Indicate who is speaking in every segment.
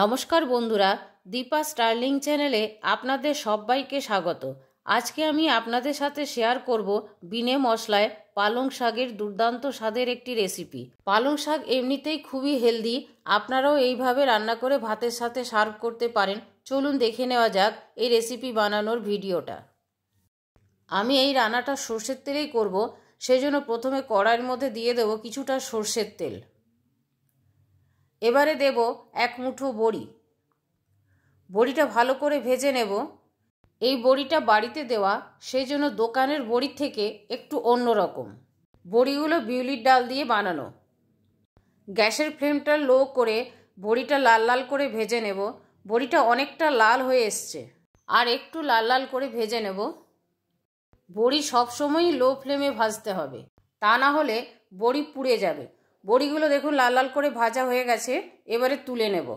Speaker 1: নমস্কার বন্ধুরা দীপা স্টার্লিং চ্যানেলে আপনাদের সবাইকে স্বাগত আজকে আমি আপনাদের সাথে শেয়ার করব বিনে মশলায় পালং শাকের দুর্দান্ত স্বাদের একটি রেসিপি পালং শাক এমনিতেই খুবই হেলদি আপনারাও এইভাবে রান্না করে ভাতের সাথে সার্ভ করতে পারেন চলুন দেখে নেওয়া যাক এই রেসিপি বানানোর ভিডিওটা আমি এই রান্নাটা সর্ষের তেলেই করব সেজন্য প্রথমে কড়াইয়ের মধ্যে দিয়ে দেবো কিছুটা সর্ষের তেল এবারে দেব এক মুঠো বড়ি বড়িটা ভালো করে ভেজে নেব এই বড়িটা বাড়িতে দেওয়া সেই জন্য দোকানের বড়ির থেকে একটু অন্যরকম বড়িগুলো বিউলির ডাল দিয়ে বানানো গ্যাসের ফ্লেমটা লো করে বড়িটা লাল লাল করে ভেজে নেব বড়িটা অনেকটা লাল হয়ে এসছে আর একটু লাল লাল করে ভেজে নেব বড়ি সবসময়ই লো ফ্লেমে ভাজতে হবে তা না হলে বড়ি পুড়ে যাবে বড়িগুলো দেখুন লাল লাল করে ভাজা হয়ে গেছে এবারে তুলে নেব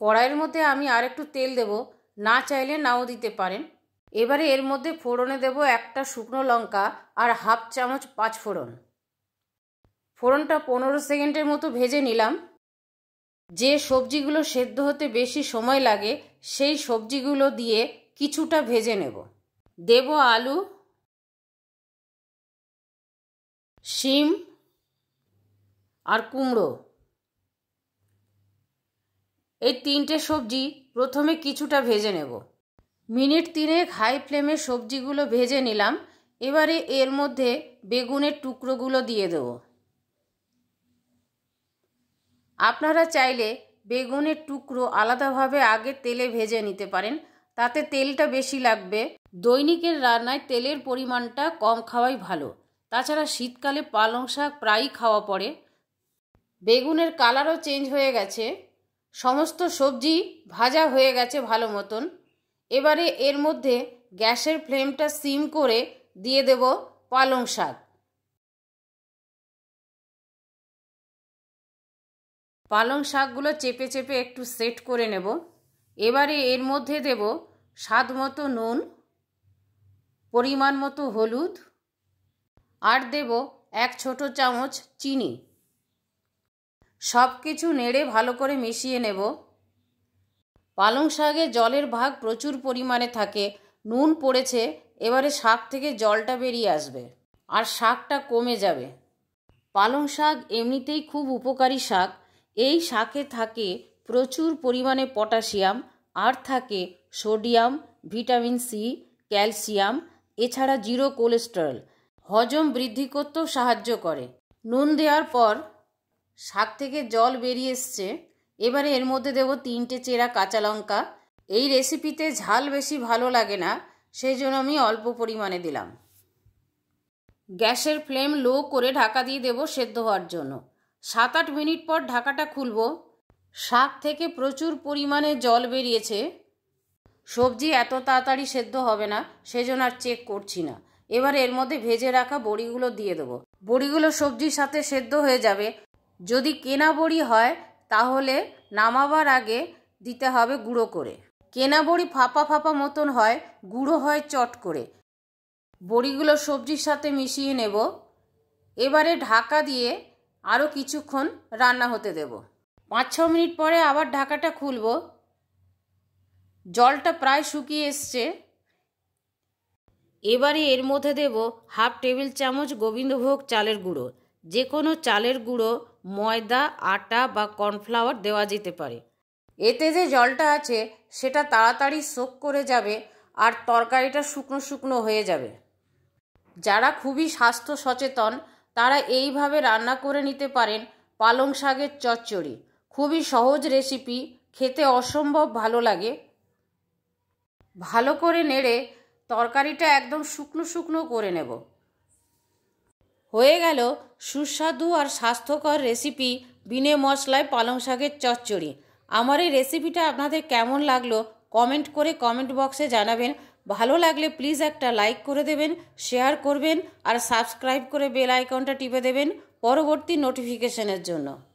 Speaker 1: কড়াইয়ের মধ্যে আমি আর একটু তেল দেব না চাইলে নাও দিতে পারেন এবারে এর মধ্যে ফোড়নে দেব একটা শুকনো লঙ্কা আর হাফ চামচ পাঁচ ফোড়ন ফোড়নটা পনেরো সেকেন্ডের মতো ভেজে নিলাম যে সবজিগুলো সেদ্ধ হতে বেশি সময় লাগে সেই সবজিগুলো দিয়ে কিছুটা ভেজে নেব দেব আলু শিম আর কুমড়ো এই তিনটে সবজি প্রথমে কিছুটা ভেজে নেব মিনিট তিনেক হাই ফ্লেমে সবজিগুলো ভেজে নিলাম এবারে এর মধ্যে বেগুনের টুকরোগুলো দিয়ে দেব আপনারা চাইলে বেগুনের টুকরো আলাদাভাবে আগে তেলে ভেজে নিতে পারেন তাতে তেলটা বেশি লাগবে দৈনিকের রান্নায় তেলের পরিমাণটা কম খাওয়াই ভালো তাছাড়া শীতকালে পালং শাক প্রায়ই খাওয়া পড়ে বেগুনের কালারও চেঞ্জ হয়ে গেছে সমস্ত সবজি ভাজা হয়ে গেছে ভালো মতন এবারে এর মধ্যে গ্যাসের ফ্লেমটা সিম করে দিয়ে দেব পালং শাক পালং শাকগুলো চেপে চেপে একটু সেট করে নেব এবারে এর মধ্যে দেব স্বাদ মতো নুন পরিমাণ মতো হলুদ আর দেব এক ছোট চামচ চিনি সব কিছু নেড়ে ভালো করে মিশিয়ে নেব পালং শাকে জলের ভাগ প্রচুর পরিমাণে থাকে নুন পড়েছে এবারে শাক থেকে জলটা বেরিয়ে আসবে আর শাকটা কমে যাবে পালং শাক এমনিতেই খুব উপকারী শাক এই শাকে থাকে প্রচুর পরিমাণে পটাশিয়াম আর থাকে সোডিয়াম ভিটামিন সি ক্যালসিয়াম এছাড়া জিরো কোলেস্টেরল হজম বৃদ্ধি করতেও সাহায্য করে নুন দেওয়ার পর শাক থেকে জল বেরিয়ে এসছে এবারে এর মধ্যে দেব তিনটে চেরা কাঁচা লঙ্কা এই রেসিপিতে ঝাল বেশি ভালো লাগে না সেই জন্য আমি অল্প পরিমাণে দিলাম গ্যাসের ফ্লেম লো করে ঢাকা দিয়ে দেব সেদ্ধ হওয়ার জন্য সাত আট মিনিট পর ঢাকাটা খুলব শাক থেকে প্রচুর পরিমাণে জল বেরিয়েছে সবজি এত তাড়াতাড়ি সেদ্ধ হবে না সেজন্য আর চেক করছি না এবার এর মধ্যে ভেজে রাখা বড়িগুলো দিয়ে দেবো বড়িগুলো সবজির সাথে সেদ্ধ হয়ে যাবে যদি কেনা বড়ি হয় তাহলে নামাবার আগে দিতে হবে গুঁড়ো করে কেনা বড়ি ফাঁপা ফাঁপা মতন হয় গুঁড়ো হয় চট করে বড়িগুলো সবজির সাথে মিশিয়ে নেব এবারে ঢাকা দিয়ে আরও কিছুক্ষণ রান্না হতে দেব পাঁচ ছ মিনিট পরে আবার ঢাকাটা খুলব জলটা প্রায় শুকিয়ে এসছে এবারে এর মধ্যে দেব হাফ টেবিল চামচ গোবিন্দভোগ চালের গুঁড়ো যে কোনো চালের গুঁড়ো ময়দা আটা বা কর্নফ্লাওয়ার দেওয়া যেতে পারে এতে যে জলটা আছে সেটা তাড়াতাড়ি সোক করে যাবে আর তরকারিটা শুকনো শুকনো হয়ে যাবে যারা খুবই স্বাস্থ্য সচেতন তারা এইভাবে রান্না করে নিতে পারেন পালং শাকের চচ্চড়ি খুবই সহজ রেসিপি খেতে অসম্ভব ভালো লাগে ভালো করে নেড়ে তরকারিটা একদম শুকনো শুকনো করে নেব হয়ে গেল সুস্বাদু আর স্বাস্থ্যকর রেসিপি বিনে মশলায় পালং শাকের চচ্চড়ি আমার এই রেসিপিটা আপনাদের কেমন লাগলো কমেন্ট করে কমেন্ট বক্সে জানাবেন ভালো লাগলে প্লিজ একটা লাইক করে দেবেন শেয়ার করবেন আর সাবস্ক্রাইব করে বেল আইকনটা টিপে দেবেন পরবর্তী নোটিফিকেশনের জন্য